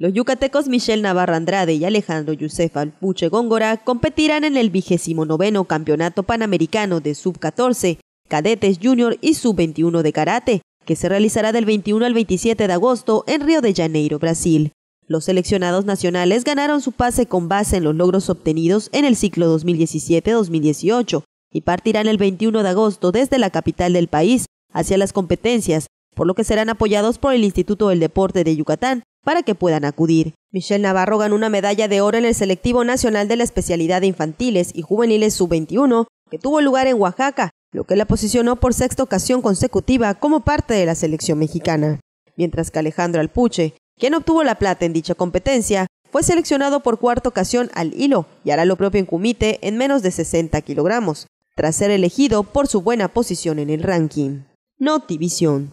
Los yucatecos Michelle Navarra Andrade y Alejandro Yusef Alpuche Góngora competirán en el vigésimo noveno Campeonato Panamericano de Sub-14, Cadetes Junior y Sub-21 de Karate, que se realizará del 21 al 27 de agosto en Río de Janeiro, Brasil. Los seleccionados nacionales ganaron su pase con base en los logros obtenidos en el ciclo 2017-2018 y partirán el 21 de agosto desde la capital del país hacia las competencias, por lo que serán apoyados por el Instituto del Deporte de Yucatán para que puedan acudir. Michelle Navarro ganó una medalla de oro en el Selectivo Nacional de la Especialidad de Infantiles y Juveniles Sub-21, que tuvo lugar en Oaxaca, lo que la posicionó por sexta ocasión consecutiva como parte de la selección mexicana. Mientras que Alejandro Alpuche, quien obtuvo la plata en dicha competencia, fue seleccionado por cuarta ocasión al hilo y hará lo propio en Kumite en menos de 60 kilogramos, tras ser elegido por su buena posición en el ranking. Notivisión.